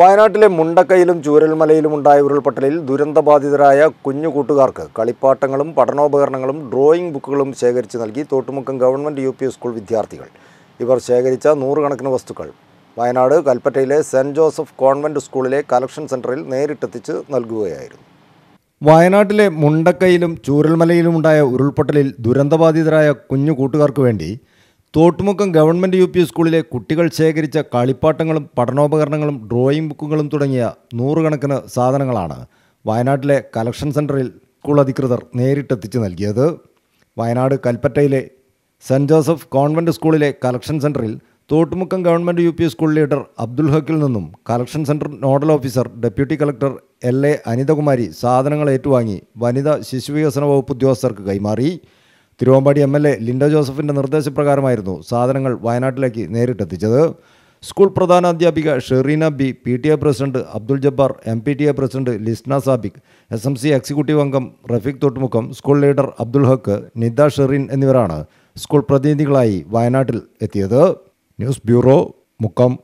വയനാട്ടിലെ മുണ്ടക്കയിലും ചൂരൽമലയിലും ഉണ്ടായ ഉരുൾപൊട്ടലിൽ ദുരന്തബാധിതരായ കുഞ്ഞു കൂട്ടുകാർക്ക് കളിപ്പാട്ടങ്ങളും പഠനോപകരണങ്ങളും ഡ്രോയിംഗ് ബുക്കുകളും ശേഖരിച്ച് നൽകി തോട്ടുമുക്കം ഗവൺമെൻറ് യു സ്കൂൾ വിദ്യാർത്ഥികൾ ഇവർ ശേഖരിച്ച നൂറുകണക്കിന് വസ്തുക്കൾ വയനാട് കൽപ്പറ്റയിലെ സെൻറ് ജോസഫ് കോൺവെൻറ് സ്കൂളിലെ കലക്ഷൻ സെൻറ്ററിൽ നേരിട്ടെത്തിച്ച് നൽകുകയായിരുന്നു വയനാട്ടിലെ മുണ്ടക്കയിലും ചൂരൽമലയിലുമുണ്ടായ ഉരുൾപൊട്ടലിൽ ദുരന്തബാധിതരായ കുഞ്ഞു കൂട്ടുകാർക്ക് വേണ്ടി തോട്ടുമുക്കം ഗവൺമെൻറ് യു പി സ്കൂളിലെ കുട്ടികൾ ശേഖരിച്ച കളിപ്പാട്ടങ്ങളും പഠനോപകരണങ്ങളും ഡ്രോയിങ് ബുക്കുകളും തുടങ്ങിയ നൂറുകണക്കിന് സാധനങ്ങളാണ് വയനാട്ടിലെ കളക്ഷൻ സെൻറ്ററിൽ സ്കൂൾ അധികൃതർ നേരിട്ടെത്തിച്ച് നൽകിയത് വയനാട് കൽപ്പറ്റയിലെ സെൻറ്റ് ജോസഫ് കോൺവെൻ്റ് സ്കൂളിലെ കളക്ഷൻ സെൻറ്ററിൽ Thottumukkam government U P school leader Abdul ഹക്കിൽ നിന്നും collection centre nodal officer deputy collector L A Anithakumari സാധനങ്ങൾ ഏറ്റുവാങ്ങി വനിതാ ശിശുവികസന വകുപ്പ് ഉദ്യോഗസ്ഥർക്ക് കൈമാറി Thiruvambadi M L A Linda ജോസഫിൻ്റെ നിർദ്ദേശപ്രകാരമായിരുന്നു സാധനങ്ങൾ വയനാട്ടിലേക്ക് നേരിട്ടെത്തിച്ചത് സ്കൂൾ അധ്യാപിക Shereena B P T A president Abdul Jabbar M P T A president Lisna Sabik S M C executive അംഗം റഫീഖ് തൊട്ടുമുഖം സ്കൂൾ ലീഡർ അബ്ദുൽ ഹക്ക് നിത ഷെറീൻ എന്നിവരാണ് സ്കൂൾ പ്രതിനിധികളായി വയനാട്ടിൽ എത്തിയത് ന്യൂസ് ബ്യൂറോ മുക്കം